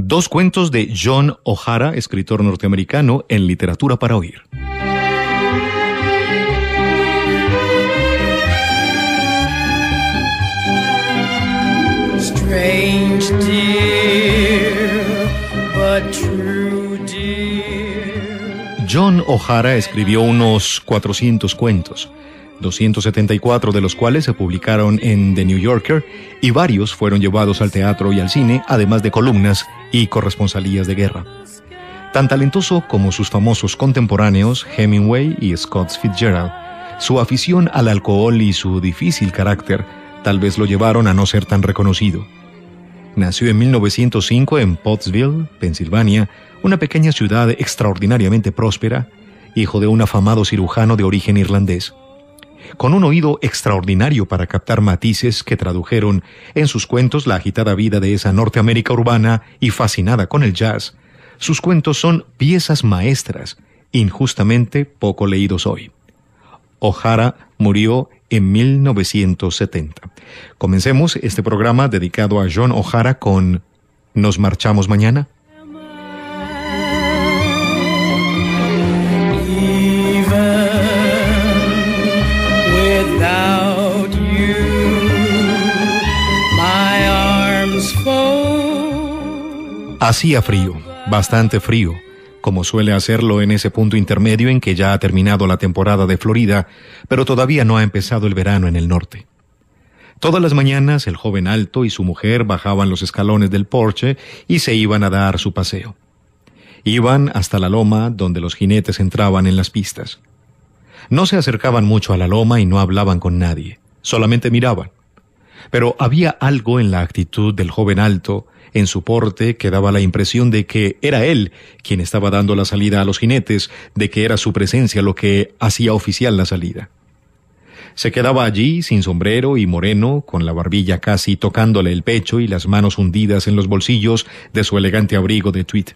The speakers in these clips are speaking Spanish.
Dos cuentos de John O'Hara, escritor norteamericano, en literatura para oír. John O'Hara escribió unos 400 cuentos. 274 de los cuales se publicaron en The New Yorker y varios fueron llevados al teatro y al cine, además de columnas y corresponsalías de guerra. Tan talentoso como sus famosos contemporáneos Hemingway y Scott Fitzgerald, su afición al alcohol y su difícil carácter tal vez lo llevaron a no ser tan reconocido. Nació en 1905 en Pottsville, Pensilvania, una pequeña ciudad extraordinariamente próspera, hijo de un afamado cirujano de origen irlandés con un oído extraordinario para captar matices que tradujeron en sus cuentos la agitada vida de esa Norteamérica urbana y fascinada con el jazz, sus cuentos son piezas maestras, injustamente poco leídos hoy. O'Hara murió en 1970. Comencemos este programa dedicado a John O'Hara con ¿Nos marchamos mañana? Hacía frío, bastante frío, como suele hacerlo en ese punto intermedio en que ya ha terminado la temporada de Florida, pero todavía no ha empezado el verano en el norte. Todas las mañanas el joven alto y su mujer bajaban los escalones del porche y se iban a dar su paseo. Iban hasta la loma donde los jinetes entraban en las pistas. No se acercaban mucho a la loma y no hablaban con nadie, solamente miraban. Pero había algo en la actitud del joven alto en su porte quedaba la impresión de que era él quien estaba dando la salida a los jinetes, de que era su presencia lo que hacía oficial la salida. Se quedaba allí, sin sombrero y moreno, con la barbilla casi tocándole el pecho y las manos hundidas en los bolsillos de su elegante abrigo de tweed.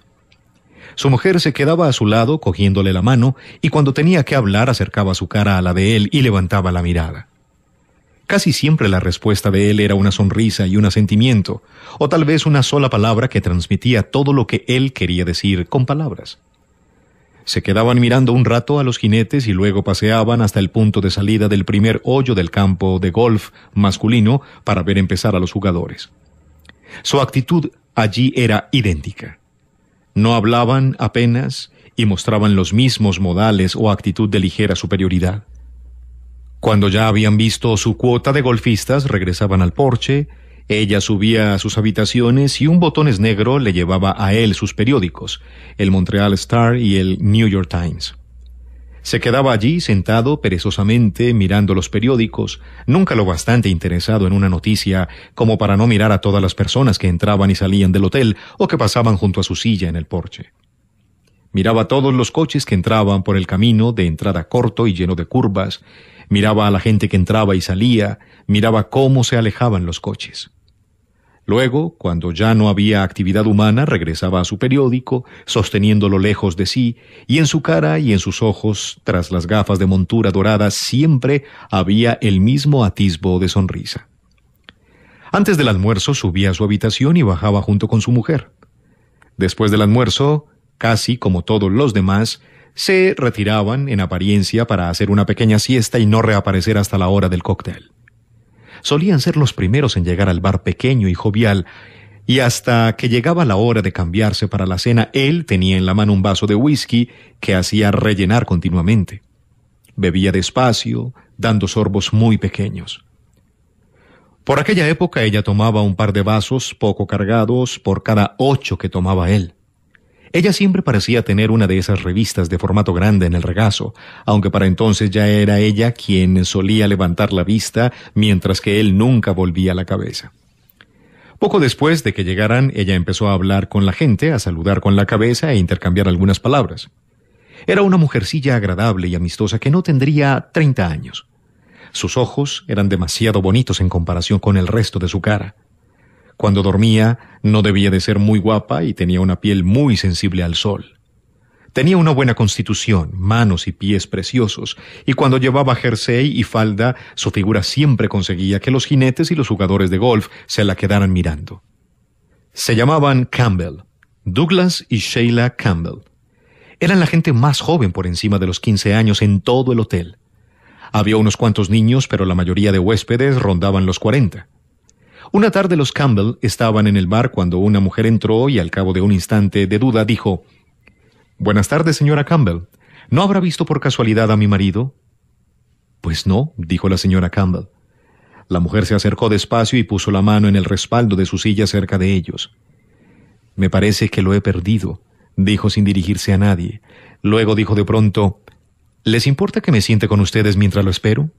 Su mujer se quedaba a su lado cogiéndole la mano y cuando tenía que hablar acercaba su cara a la de él y levantaba la mirada. Casi siempre la respuesta de él era una sonrisa y un asentimiento, o tal vez una sola palabra que transmitía todo lo que él quería decir con palabras. Se quedaban mirando un rato a los jinetes y luego paseaban hasta el punto de salida del primer hoyo del campo de golf masculino para ver empezar a los jugadores. Su actitud allí era idéntica. No hablaban apenas y mostraban los mismos modales o actitud de ligera superioridad. Cuando ya habían visto su cuota de golfistas, regresaban al porche, ella subía a sus habitaciones y un botones negro le llevaba a él sus periódicos, el Montreal Star y el New York Times. Se quedaba allí sentado perezosamente mirando los periódicos, nunca lo bastante interesado en una noticia como para no mirar a todas las personas que entraban y salían del hotel o que pasaban junto a su silla en el porche. Miraba todos los coches que entraban por el camino de entrada corto y lleno de curvas, miraba a la gente que entraba y salía, miraba cómo se alejaban los coches. Luego, cuando ya no había actividad humana, regresaba a su periódico, sosteniéndolo lejos de sí, y en su cara y en sus ojos, tras las gafas de montura dorada, siempre había el mismo atisbo de sonrisa. Antes del almuerzo subía a su habitación y bajaba junto con su mujer. Después del almuerzo, casi como todos los demás, se retiraban en apariencia para hacer una pequeña siesta y no reaparecer hasta la hora del cóctel. Solían ser los primeros en llegar al bar pequeño y jovial, y hasta que llegaba la hora de cambiarse para la cena, él tenía en la mano un vaso de whisky que hacía rellenar continuamente. Bebía despacio, dando sorbos muy pequeños. Por aquella época ella tomaba un par de vasos poco cargados por cada ocho que tomaba él. Ella siempre parecía tener una de esas revistas de formato grande en el regazo, aunque para entonces ya era ella quien solía levantar la vista mientras que él nunca volvía la cabeza. Poco después de que llegaran, ella empezó a hablar con la gente, a saludar con la cabeza e intercambiar algunas palabras. Era una mujercilla agradable y amistosa que no tendría 30 años. Sus ojos eran demasiado bonitos en comparación con el resto de su cara. Cuando dormía, no debía de ser muy guapa y tenía una piel muy sensible al sol. Tenía una buena constitución, manos y pies preciosos, y cuando llevaba jersey y falda, su figura siempre conseguía que los jinetes y los jugadores de golf se la quedaran mirando. Se llamaban Campbell, Douglas y Sheila Campbell. Eran la gente más joven por encima de los 15 años en todo el hotel. Había unos cuantos niños, pero la mayoría de huéspedes rondaban los 40. Una tarde los Campbell estaban en el bar cuando una mujer entró y al cabo de un instante de duda dijo Buenas tardes, señora Campbell. ¿No habrá visto por casualidad a mi marido? Pues no, dijo la señora Campbell. La mujer se acercó despacio y puso la mano en el respaldo de su silla cerca de ellos. Me parece que lo he perdido, dijo sin dirigirse a nadie. Luego dijo de pronto ¿Les importa que me siente con ustedes mientras lo espero?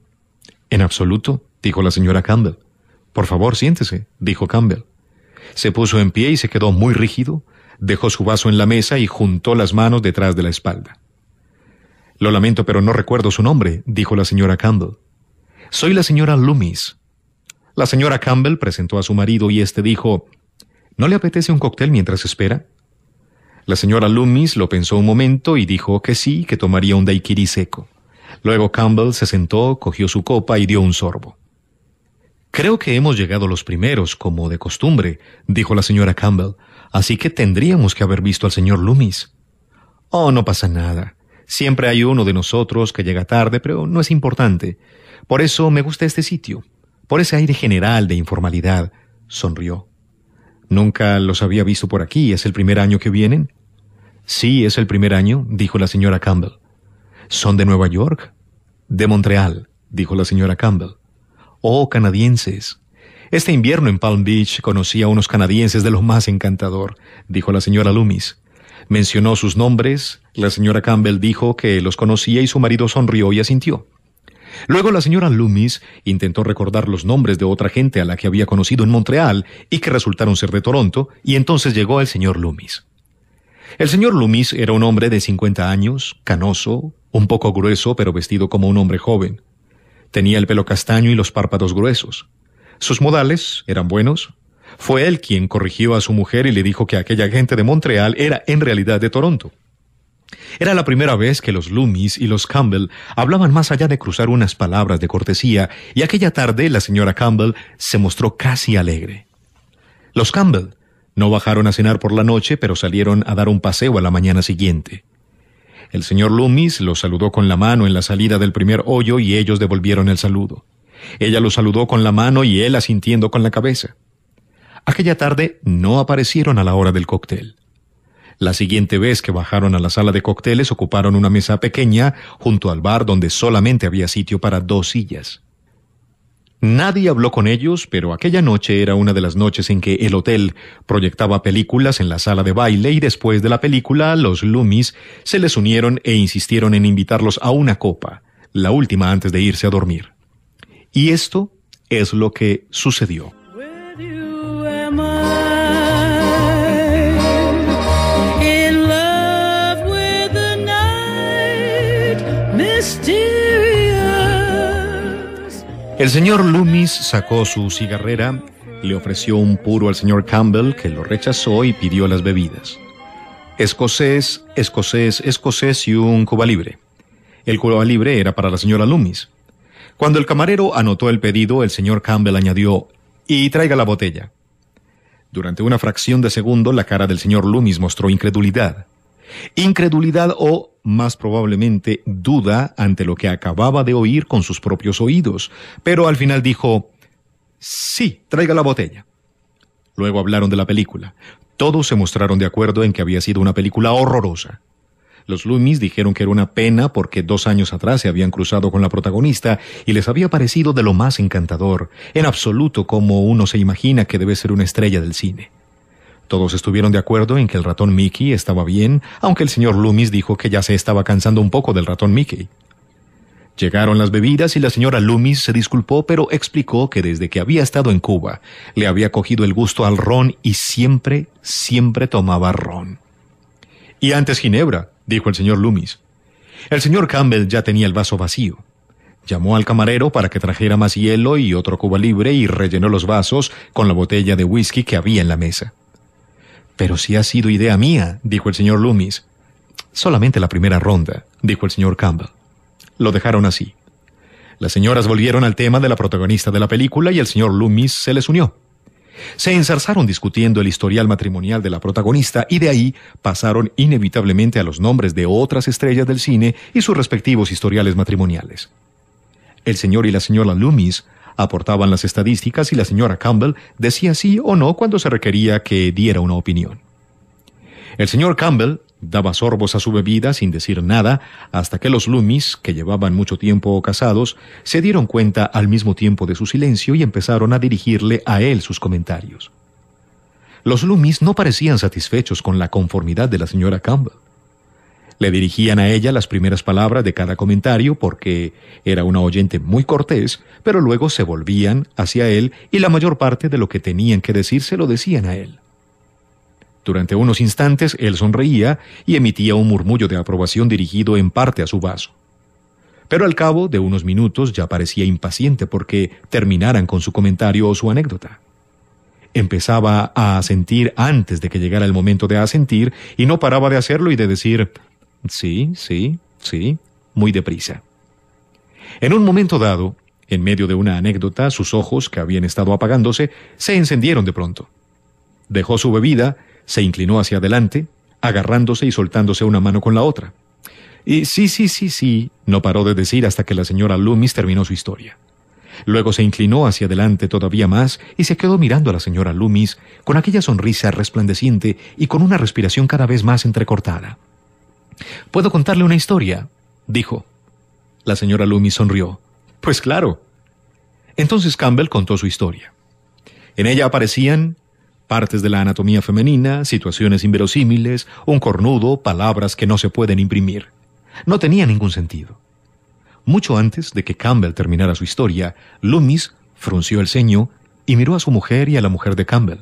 En absoluto, dijo la señora Campbell. Por favor, siéntese, dijo Campbell. Se puso en pie y se quedó muy rígido, dejó su vaso en la mesa y juntó las manos detrás de la espalda. Lo lamento, pero no recuerdo su nombre, dijo la señora Campbell. Soy la señora Loomis. La señora Campbell presentó a su marido y éste dijo, ¿No le apetece un cóctel mientras espera? La señora Loomis lo pensó un momento y dijo que sí, que tomaría un daiquiri seco. Luego Campbell se sentó, cogió su copa y dio un sorbo. Creo que hemos llegado los primeros, como de costumbre, dijo la señora Campbell, así que tendríamos que haber visto al señor Loomis. Oh, no pasa nada. Siempre hay uno de nosotros que llega tarde, pero no es importante. Por eso me gusta este sitio, por ese aire general de informalidad, sonrió. Nunca los había visto por aquí, ¿es el primer año que vienen? Sí, es el primer año, dijo la señora Campbell. ¿Son de Nueva York? De Montreal, dijo la señora Campbell. Oh, canadienses. Este invierno en Palm Beach conocí a unos canadienses de lo más encantador, dijo la señora Loomis. Mencionó sus nombres, la señora Campbell dijo que los conocía y su marido sonrió y asintió. Luego la señora Loomis intentó recordar los nombres de otra gente a la que había conocido en Montreal y que resultaron ser de Toronto, y entonces llegó el señor Loomis. El señor Loomis era un hombre de 50 años, canoso, un poco grueso, pero vestido como un hombre joven. Tenía el pelo castaño y los párpados gruesos. Sus modales eran buenos. Fue él quien corrigió a su mujer y le dijo que aquella gente de Montreal era en realidad de Toronto. Era la primera vez que los Loomis y los Campbell hablaban más allá de cruzar unas palabras de cortesía, y aquella tarde la señora Campbell se mostró casi alegre. Los Campbell no bajaron a cenar por la noche, pero salieron a dar un paseo a la mañana siguiente. El señor Loomis lo saludó con la mano en la salida del primer hoyo y ellos devolvieron el saludo. Ella lo saludó con la mano y él asintiendo con la cabeza. Aquella tarde no aparecieron a la hora del cóctel. La siguiente vez que bajaron a la sala de cócteles ocuparon una mesa pequeña junto al bar donde solamente había sitio para dos sillas. Nadie habló con ellos, pero aquella noche era una de las noches en que el hotel proyectaba películas en la sala de baile y después de la película los Loomis se les unieron e insistieron en invitarlos a una copa, la última antes de irse a dormir. Y esto es lo que sucedió. El señor Loomis sacó su cigarrera, le ofreció un puro al señor Campbell, que lo rechazó y pidió las bebidas. Escocés, escocés, escocés y un cuba libre. El cuba libre era para la señora Loomis. Cuando el camarero anotó el pedido, el señor Campbell añadió, y traiga la botella. Durante una fracción de segundo, la cara del señor Loomis mostró incredulidad incredulidad o, más probablemente, duda ante lo que acababa de oír con sus propios oídos, pero al final dijo, sí, traiga la botella. Luego hablaron de la película. Todos se mostraron de acuerdo en que había sido una película horrorosa. Los Loomis dijeron que era una pena porque dos años atrás se habían cruzado con la protagonista y les había parecido de lo más encantador, en absoluto como uno se imagina que debe ser una estrella del cine. Todos estuvieron de acuerdo en que el ratón Mickey estaba bien, aunque el señor Loomis dijo que ya se estaba cansando un poco del ratón Mickey. Llegaron las bebidas y la señora Loomis se disculpó, pero explicó que desde que había estado en Cuba le había cogido el gusto al ron y siempre, siempre tomaba ron. Y antes Ginebra, dijo el señor Loomis. El señor Campbell ya tenía el vaso vacío. Llamó al camarero para que trajera más hielo y otro cuba libre y rellenó los vasos con la botella de whisky que había en la mesa. Pero si ha sido idea mía, dijo el señor Loomis. Solamente la primera ronda, dijo el señor Campbell. Lo dejaron así. Las señoras volvieron al tema de la protagonista de la película y el señor Loomis se les unió. Se ensarzaron discutiendo el historial matrimonial de la protagonista y de ahí pasaron inevitablemente a los nombres de otras estrellas del cine y sus respectivos historiales matrimoniales. El señor y la señora Loomis aportaban las estadísticas y la señora Campbell decía sí o no cuando se requería que diera una opinión. El señor Campbell daba sorbos a su bebida sin decir nada hasta que los Loomis, que llevaban mucho tiempo casados, se dieron cuenta al mismo tiempo de su silencio y empezaron a dirigirle a él sus comentarios. Los Loomis no parecían satisfechos con la conformidad de la señora Campbell. Le dirigían a ella las primeras palabras de cada comentario porque era una oyente muy cortés, pero luego se volvían hacia él y la mayor parte de lo que tenían que decir se lo decían a él. Durante unos instantes él sonreía y emitía un murmullo de aprobación dirigido en parte a su vaso. Pero al cabo de unos minutos ya parecía impaciente porque terminaran con su comentario o su anécdota empezaba a asentir antes de que llegara el momento de asentir y no paraba de hacerlo y de decir Sí, sí, sí, muy deprisa. En un momento dado, en medio de una anécdota, sus ojos, que habían estado apagándose, se encendieron de pronto. Dejó su bebida, se inclinó hacia adelante, agarrándose y soltándose una mano con la otra. Y sí, sí, sí, sí, no paró de decir hasta que la señora Loomis terminó su historia. Luego se inclinó hacia adelante todavía más y se quedó mirando a la señora Loomis con aquella sonrisa resplandeciente y con una respiración cada vez más entrecortada. Puedo contarle una historia, dijo. La señora Loomis sonrió. Pues claro. Entonces Campbell contó su historia. En ella aparecían partes de la anatomía femenina, situaciones inverosímiles, un cornudo, palabras que no se pueden imprimir. No tenía ningún sentido. Mucho antes de que Campbell terminara su historia, Loomis frunció el ceño y miró a su mujer y a la mujer de Campbell.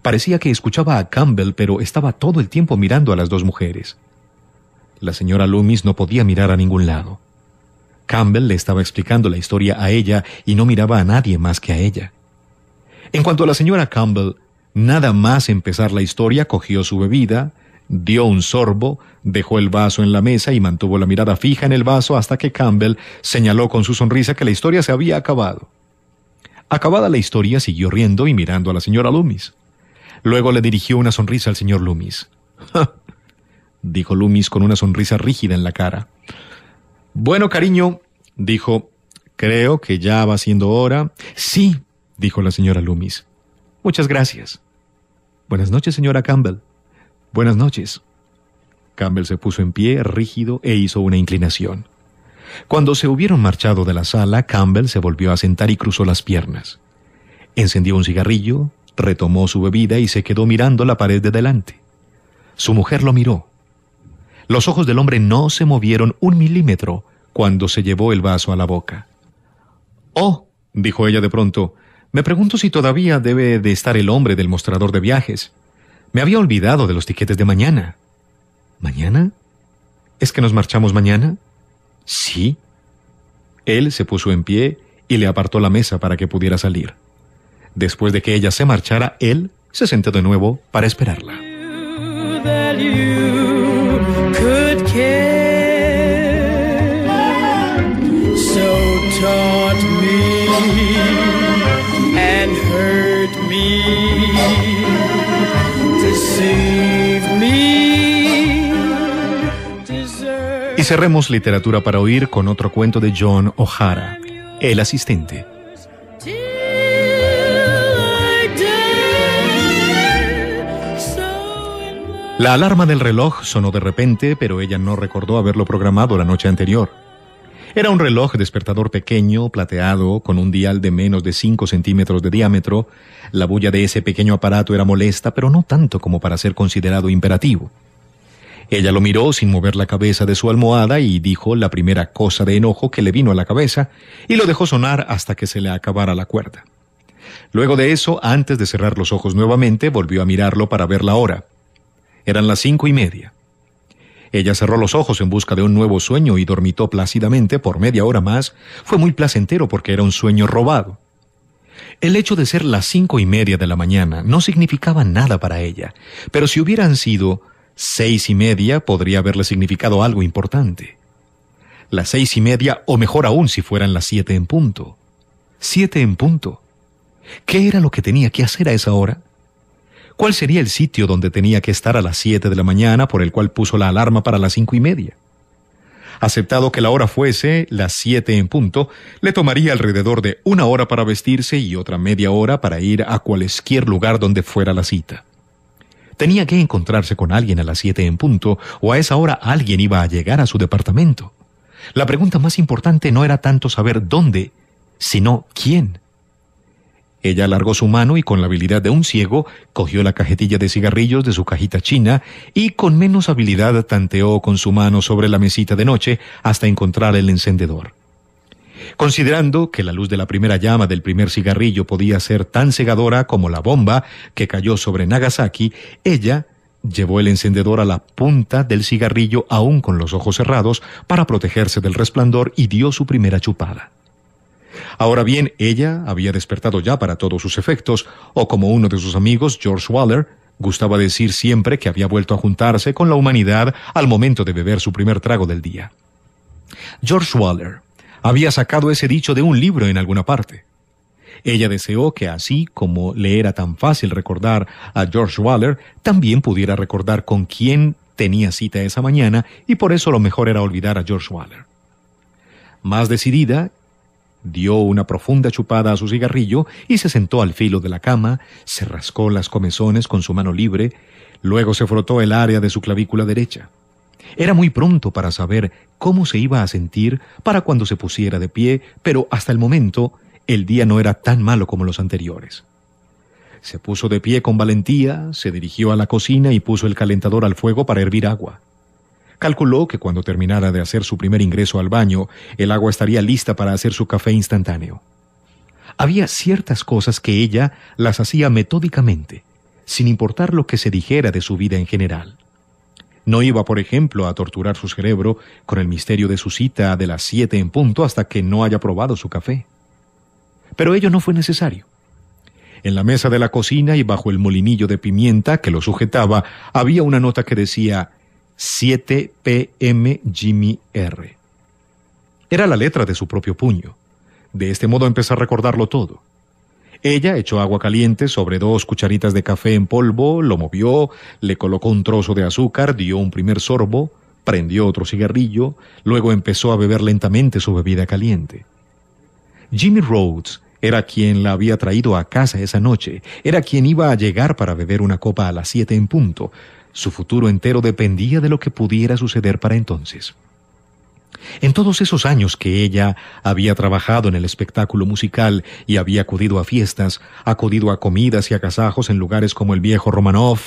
Parecía que escuchaba a Campbell, pero estaba todo el tiempo mirando a las dos mujeres. La señora Loomis no podía mirar a ningún lado. Campbell le estaba explicando la historia a ella y no miraba a nadie más que a ella. En cuanto a la señora Campbell, nada más empezar la historia, cogió su bebida, dio un sorbo, dejó el vaso en la mesa y mantuvo la mirada fija en el vaso hasta que Campbell señaló con su sonrisa que la historia se había acabado. Acabada la historia, siguió riendo y mirando a la señora Loomis. Luego le dirigió una sonrisa al señor Loomis dijo Loomis con una sonrisa rígida en la cara. Bueno, cariño, dijo, creo que ya va siendo hora. Sí, dijo la señora Loomis. Muchas gracias. Buenas noches, señora Campbell. Buenas noches. Campbell se puso en pie, rígido, e hizo una inclinación. Cuando se hubieron marchado de la sala, Campbell se volvió a sentar y cruzó las piernas. Encendió un cigarrillo, retomó su bebida y se quedó mirando la pared de delante. Su mujer lo miró. Los ojos del hombre no se movieron un milímetro cuando se llevó el vaso a la boca. Oh, dijo ella de pronto, me pregunto si todavía debe de estar el hombre del mostrador de viajes. Me había olvidado de los tiquetes de mañana. ¿Mañana? ¿Es que nos marchamos mañana? Sí. Él se puso en pie y le apartó la mesa para que pudiera salir. Después de que ella se marchara, él se sentó de nuevo para esperarla. So me and y cerremos literatura para oír con otro cuento de John O'Hara, El asistente. La alarma del reloj sonó de repente, pero ella no recordó haberlo programado la noche anterior. Era un reloj despertador pequeño, plateado, con un dial de menos de 5 centímetros de diámetro. La bulla de ese pequeño aparato era molesta, pero no tanto como para ser considerado imperativo. Ella lo miró sin mover la cabeza de su almohada y dijo la primera cosa de enojo que le vino a la cabeza y lo dejó sonar hasta que se le acabara la cuerda. Luego de eso, antes de cerrar los ojos nuevamente, volvió a mirarlo para ver la hora. Eran las cinco y media. Ella cerró los ojos en busca de un nuevo sueño y dormitó plácidamente por media hora más. Fue muy placentero porque era un sueño robado. El hecho de ser las cinco y media de la mañana no significaba nada para ella, pero si hubieran sido seis y media podría haberle significado algo importante. Las seis y media, o mejor aún si fueran las siete en punto. Siete en punto. ¿Qué era lo que tenía que hacer a esa hora? cuál sería el sitio donde tenía que estar a las siete de la mañana por el cual puso la alarma para las cinco y media. Aceptado que la hora fuese las siete en punto, le tomaría alrededor de una hora para vestirse y otra media hora para ir a cualquier lugar donde fuera la cita. Tenía que encontrarse con alguien a las siete en punto, o a esa hora alguien iba a llegar a su departamento. La pregunta más importante no era tanto saber dónde, sino quién. Ella alargó su mano y con la habilidad de un ciego cogió la cajetilla de cigarrillos de su cajita china y con menos habilidad tanteó con su mano sobre la mesita de noche hasta encontrar el encendedor. Considerando que la luz de la primera llama del primer cigarrillo podía ser tan cegadora como la bomba que cayó sobre Nagasaki, ella llevó el encendedor a la punta del cigarrillo aún con los ojos cerrados para protegerse del resplandor y dio su primera chupada. Ahora bien, ella había despertado ya para todos sus efectos, o como uno de sus amigos, George Waller, gustaba decir siempre que había vuelto a juntarse con la humanidad al momento de beber su primer trago del día. George Waller había sacado ese dicho de un libro en alguna parte. Ella deseó que así como le era tan fácil recordar a George Waller, también pudiera recordar con quién tenía cita esa mañana y por eso lo mejor era olvidar a George Waller. Más decidida, dio una profunda chupada a su cigarrillo y se sentó al filo de la cama, se rascó las comezones con su mano libre, luego se frotó el área de su clavícula derecha. Era muy pronto para saber cómo se iba a sentir para cuando se pusiera de pie, pero hasta el momento el día no era tan malo como los anteriores. Se puso de pie con valentía, se dirigió a la cocina y puso el calentador al fuego para hervir agua. Calculó que cuando terminara de hacer su primer ingreso al baño, el agua estaría lista para hacer su café instantáneo. Había ciertas cosas que ella las hacía metódicamente, sin importar lo que se dijera de su vida en general. No iba, por ejemplo, a torturar su cerebro con el misterio de su cita de las siete en punto hasta que no haya probado su café. Pero ello no fue necesario. En la mesa de la cocina y bajo el molinillo de pimienta que lo sujetaba había una nota que decía 7 PM Jimmy R. Era la letra de su propio puño. De este modo empezó a recordarlo todo. Ella echó agua caliente sobre dos cucharitas de café en polvo, lo movió, le colocó un trozo de azúcar, dio un primer sorbo, prendió otro cigarrillo, luego empezó a beber lentamente su bebida caliente. Jimmy Rhodes era quien la había traído a casa esa noche, era quien iba a llegar para beber una copa a las siete en punto, su futuro entero dependía de lo que pudiera suceder para entonces. En todos esos años que ella había trabajado en el espectáculo musical y había acudido a fiestas, acudido a comidas y a casajos en lugares como el viejo Romanov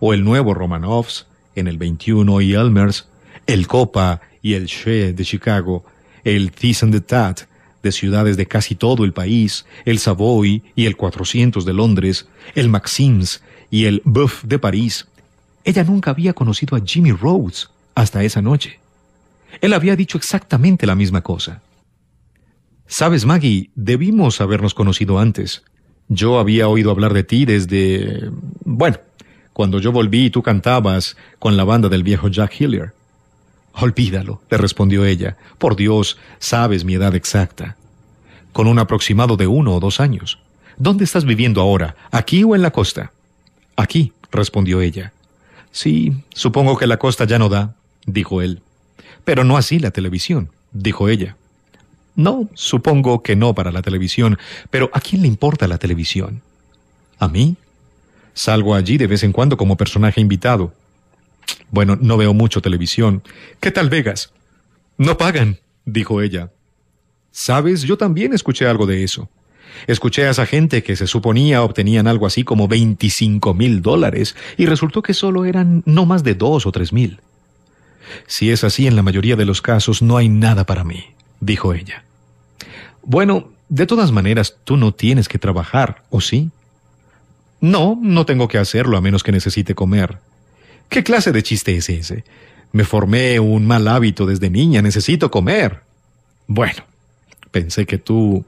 o el nuevo Romanovs en el 21 y Elmers, el Copa y el Che de Chicago, el Thyssen de Tat de ciudades de casi todo el país, el Savoy y el 400 de Londres, el Maxims y el Buff de París, ella nunca había conocido a Jimmy Rhodes hasta esa noche. Él había dicho exactamente la misma cosa. Sabes, Maggie, debimos habernos conocido antes. Yo había oído hablar de ti desde... bueno, cuando yo volví y tú cantabas con la banda del viejo Jack Hillier. Olvídalo, le respondió ella. Por Dios, sabes mi edad exacta. Con un aproximado de uno o dos años. ¿Dónde estás viviendo ahora? ¿Aquí o en la costa? Aquí, respondió ella. Sí, supongo que la costa ya no da, dijo él. Pero no así la televisión, dijo ella. No, supongo que no para la televisión, pero ¿a quién le importa la televisión? ¿A mí? Salgo allí de vez en cuando como personaje invitado. Bueno, no veo mucho televisión. ¿Qué tal Vegas? No pagan, dijo ella. Sabes, yo también escuché algo de eso. Escuché a esa gente que se suponía obtenían algo así como 25 mil dólares y resultó que solo eran no más de dos o tres mil. Si es así, en la mayoría de los casos no hay nada para mí, dijo ella. Bueno, de todas maneras, tú no tienes que trabajar, ¿o sí? No, no tengo que hacerlo a menos que necesite comer. ¿Qué clase de chiste es ese? Me formé un mal hábito desde niña, necesito comer. Bueno, pensé que tú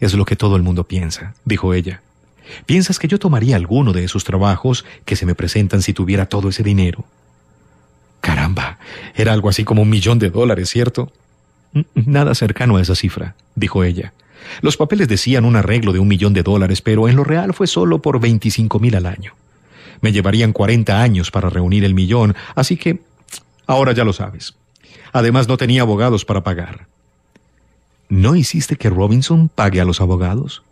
es lo que todo el mundo piensa, dijo ella. ¿Piensas que yo tomaría alguno de esos trabajos que se me presentan si tuviera todo ese dinero? Caramba, era algo así como un millón de dólares, ¿cierto? Nada cercano a esa cifra, dijo ella. Los papeles decían un arreglo de un millón de dólares, pero en lo real fue solo por veinticinco mil al año. Me llevarían cuarenta años para reunir el millón, así que ahora ya lo sabes. Además no tenía abogados para pagar. ¿no hiciste que Robinson pague a los abogados?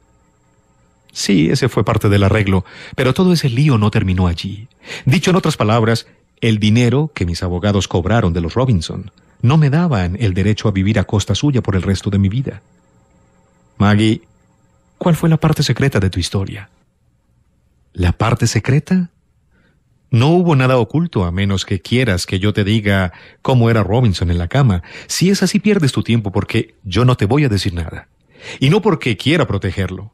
Sí, ese fue parte del arreglo, pero todo ese lío no terminó allí. Dicho en otras palabras, el dinero que mis abogados cobraron de los Robinson no me daban el derecho a vivir a costa suya por el resto de mi vida. Maggie, ¿cuál fue la parte secreta de tu historia? La parte secreta no hubo nada oculto a menos que quieras que yo te diga cómo era Robinson en la cama. Si es así pierdes tu tiempo porque yo no te voy a decir nada. Y no porque quiera protegerlo.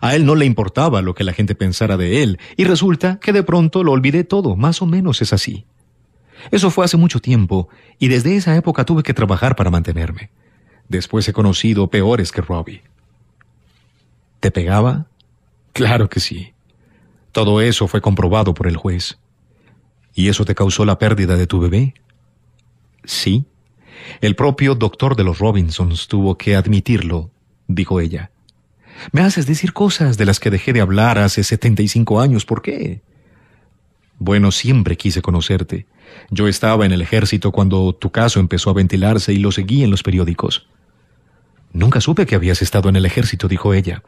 A él no le importaba lo que la gente pensara de él, y resulta que de pronto lo olvidé todo, más o menos es así. Eso fue hace mucho tiempo, y desde esa época tuve que trabajar para mantenerme. Después he conocido peores que Robbie. ¿Te pegaba? Claro que sí. Todo eso fue comprobado por el juez. ¿Y eso te causó la pérdida de tu bebé? Sí. El propio doctor de los Robinsons tuvo que admitirlo, dijo ella. Me haces decir cosas de las que dejé de hablar hace 75 años. ¿Por qué? Bueno, siempre quise conocerte. Yo estaba en el ejército cuando tu caso empezó a ventilarse y lo seguí en los periódicos. Nunca supe que habías estado en el ejército, dijo ella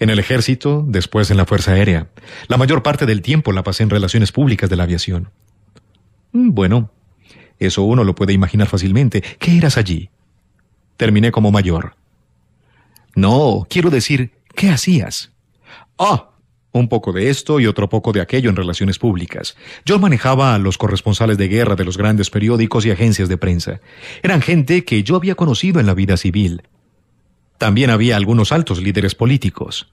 en el ejército, después en la Fuerza Aérea. La mayor parte del tiempo la pasé en relaciones públicas de la aviación. Mm, bueno, eso uno lo puede imaginar fácilmente. ¿Qué eras allí? Terminé como mayor. No, quiero decir, ¿qué hacías? Ah, un poco de esto y otro poco de aquello en relaciones públicas. Yo manejaba a los corresponsales de guerra de los grandes periódicos y agencias de prensa. Eran gente que yo había conocido en la vida civil. También había algunos altos líderes políticos.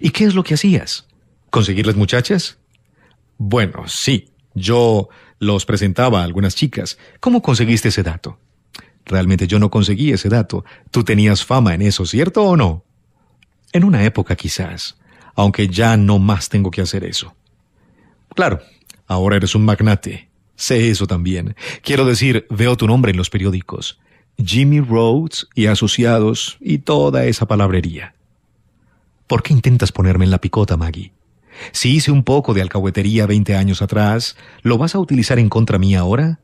¿Y qué es lo que hacías? ¿Conseguir las muchachas? Bueno, sí. Yo los presentaba a algunas chicas. ¿Cómo conseguiste ese dato? Realmente yo no conseguí ese dato. Tú tenías fama en eso, ¿cierto o no? En una época quizás, aunque ya no más tengo que hacer eso. Claro, ahora eres un magnate. Sé eso también. Quiero decir, veo tu nombre en los periódicos. Jimmy Rhodes y asociados y toda esa palabrería. ¿Por qué intentas ponerme en la picota, Maggie? Si hice un poco de alcahuetería 20 años atrás, ¿lo vas a utilizar en contra mí ahora?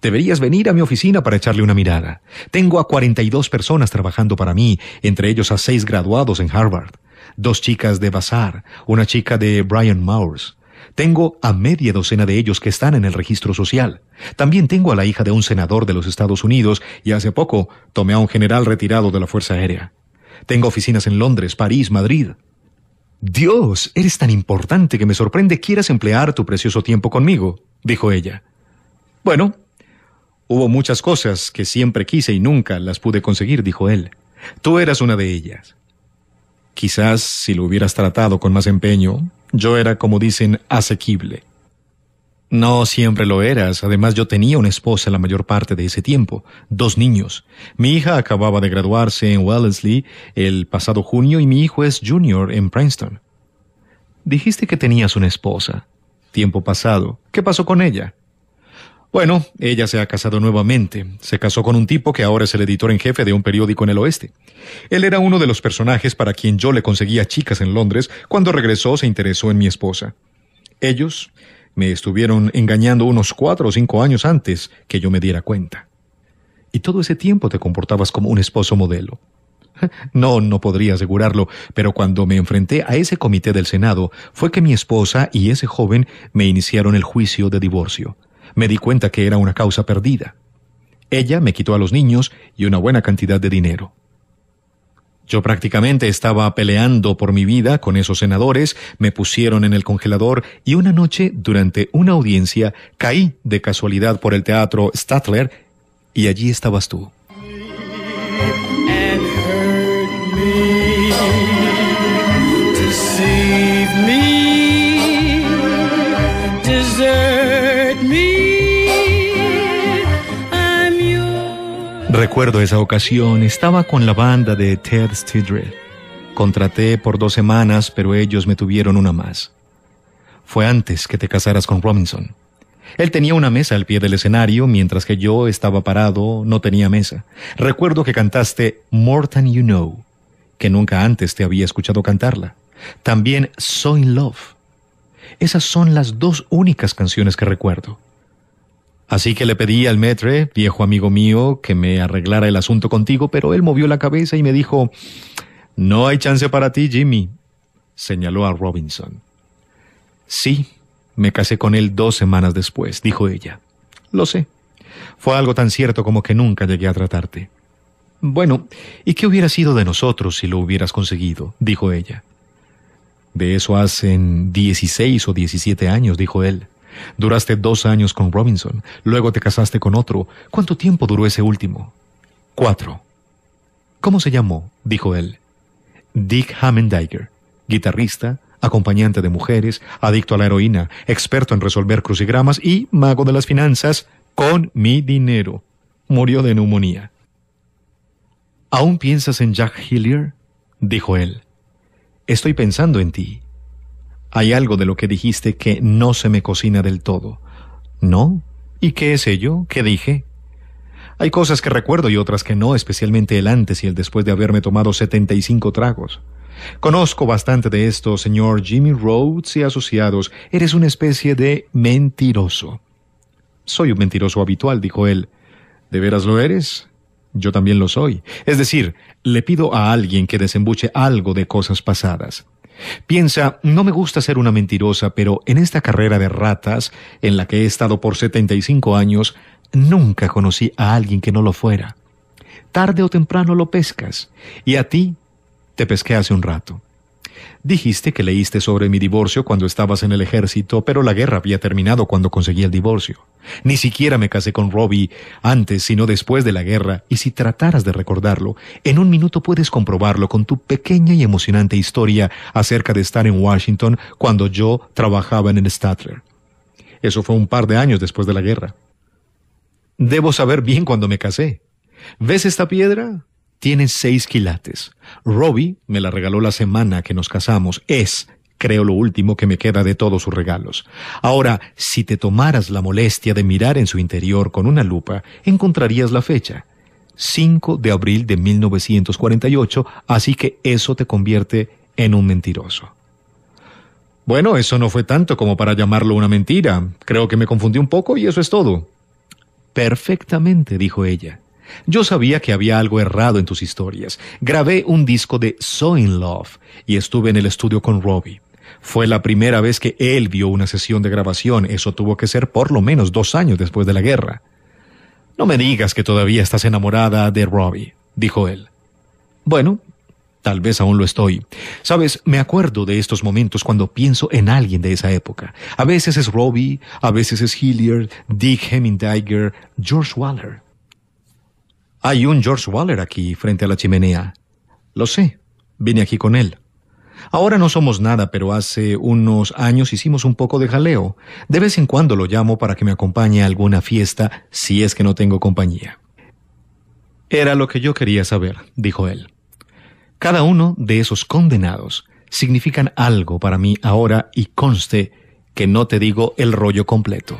Deberías venir a mi oficina para echarle una mirada. Tengo a 42 personas trabajando para mí, entre ellos a seis graduados en Harvard, dos chicas de Bazar, una chica de Brian Mowers. Tengo a media docena de ellos que están en el registro social. También tengo a la hija de un senador de los Estados Unidos y hace poco tomé a un general retirado de la Fuerza Aérea. Tengo oficinas en Londres, París, Madrid. Dios, eres tan importante que me sorprende quieras emplear tu precioso tiempo conmigo, dijo ella. Bueno, hubo muchas cosas que siempre quise y nunca las pude conseguir, dijo él. Tú eras una de ellas. Quizás si lo hubieras tratado con más empeño, yo era, como dicen, asequible. No siempre lo eras, además yo tenía una esposa la mayor parte de ese tiempo, dos niños. Mi hija acababa de graduarse en Wellesley el pasado junio y mi hijo es junior en Princeton. Dijiste que tenías una esposa. Tiempo pasado. ¿Qué pasó con ella? Bueno, ella se ha casado nuevamente. Se casó con un tipo que ahora es el editor en jefe de un periódico en el oeste. Él era uno de los personajes para quien yo le conseguía chicas en Londres. Cuando regresó se interesó en mi esposa. Ellos me estuvieron engañando unos cuatro o cinco años antes que yo me diera cuenta. Y todo ese tiempo te comportabas como un esposo modelo. No, no podría asegurarlo, pero cuando me enfrenté a ese comité del Senado fue que mi esposa y ese joven me iniciaron el juicio de divorcio me di cuenta que era una causa perdida. Ella me quitó a los niños y una buena cantidad de dinero. Yo prácticamente estaba peleando por mi vida con esos senadores, me pusieron en el congelador y una noche, durante una audiencia, caí de casualidad por el teatro Statler y allí estabas tú. Recuerdo esa ocasión, estaba con la banda de Ted Stidrell. Contraté por dos semanas, pero ellos me tuvieron una más. Fue antes que te casaras con Robinson. Él tenía una mesa al pie del escenario, mientras que yo estaba parado, no tenía mesa. Recuerdo que cantaste More Than You Know, que nunca antes te había escuchado cantarla. También So In Love. Esas son las dos únicas canciones que recuerdo. Así que le pedí al metre, viejo amigo mío, que me arreglara el asunto contigo, pero él movió la cabeza y me dijo, No hay chance para ti, Jimmy, señaló a Robinson. Sí, me casé con él dos semanas después, dijo ella. Lo sé. Fue algo tan cierto como que nunca llegué a tratarte. Bueno, ¿y qué hubiera sido de nosotros si lo hubieras conseguido? dijo ella. De eso hacen dieciséis o diecisiete años, dijo él. Duraste dos años con Robinson, luego te casaste con otro. ¿Cuánto tiempo duró ese último? Cuatro. ¿Cómo se llamó? dijo él. Dick Hammendiger, guitarrista, acompañante de mujeres, adicto a la heroína, experto en resolver crucigramas y mago de las finanzas, con mi dinero. Murió de neumonía. ¿Aún piensas en Jack Hillier? dijo él. Estoy pensando en ti. Hay algo de lo que dijiste que no se me cocina del todo. ¿No? ¿Y qué es ello? ¿Qué dije? Hay cosas que recuerdo y otras que no, especialmente el antes y el después de haberme tomado 75 tragos. Conozco bastante de esto, señor Jimmy Rhodes y asociados. Eres una especie de mentiroso. Soy un mentiroso habitual, dijo él. ¿De veras lo eres? Yo también lo soy. Es decir, le pido a alguien que desembuche algo de cosas pasadas. Piensa, no me gusta ser una mentirosa, pero en esta carrera de ratas, en la que he estado por 75 años, nunca conocí a alguien que no lo fuera. Tarde o temprano lo pescas, y a ti te pesqué hace un rato. Dijiste que leíste sobre mi divorcio cuando estabas en el ejército, pero la guerra había terminado cuando conseguí el divorcio. Ni siquiera me casé con Robbie antes, sino después de la guerra, y si trataras de recordarlo, en un minuto puedes comprobarlo con tu pequeña y emocionante historia acerca de estar en Washington cuando yo trabajaba en el Statler. Eso fue un par de años después de la guerra. Debo saber bien cuando me casé. ¿Ves esta piedra? tiene seis quilates. Robbie me la regaló la semana que nos casamos. Es, creo, lo último que me queda de todos sus regalos. Ahora, si te tomaras la molestia de mirar en su interior con una lupa, encontrarías la fecha. 5 de abril de 1948, así que eso te convierte en un mentiroso. Bueno, eso no fue tanto como para llamarlo una mentira. Creo que me confundí un poco y eso es todo. Perfectamente, dijo ella. Yo sabía que había algo errado en tus historias. Grabé un disco de So In Love y estuve en el estudio con Robbie. Fue la primera vez que él vio una sesión de grabación. Eso tuvo que ser por lo menos dos años después de la guerra. No me digas que todavía estás enamorada de Robbie, dijo él. Bueno, tal vez aún lo estoy. Sabes, me acuerdo de estos momentos cuando pienso en alguien de esa época. A veces es Robbie, a veces es Hilliard, Dick Hemingdiger, George Waller. Hay un George Waller aquí frente a la chimenea. Lo sé, vine aquí con él. Ahora no somos nada, pero hace unos años hicimos un poco de jaleo. De vez en cuando lo llamo para que me acompañe a alguna fiesta si es que no tengo compañía. Era lo que yo quería saber, dijo él. Cada uno de esos condenados significan algo para mí ahora y conste que no te digo el rollo completo.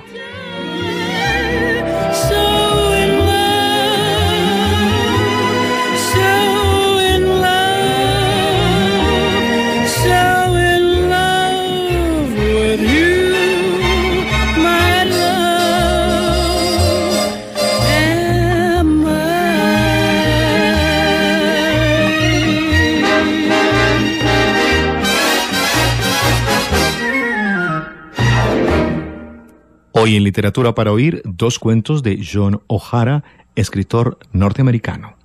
Hoy en Literatura para Oír, dos cuentos de John O'Hara, escritor norteamericano.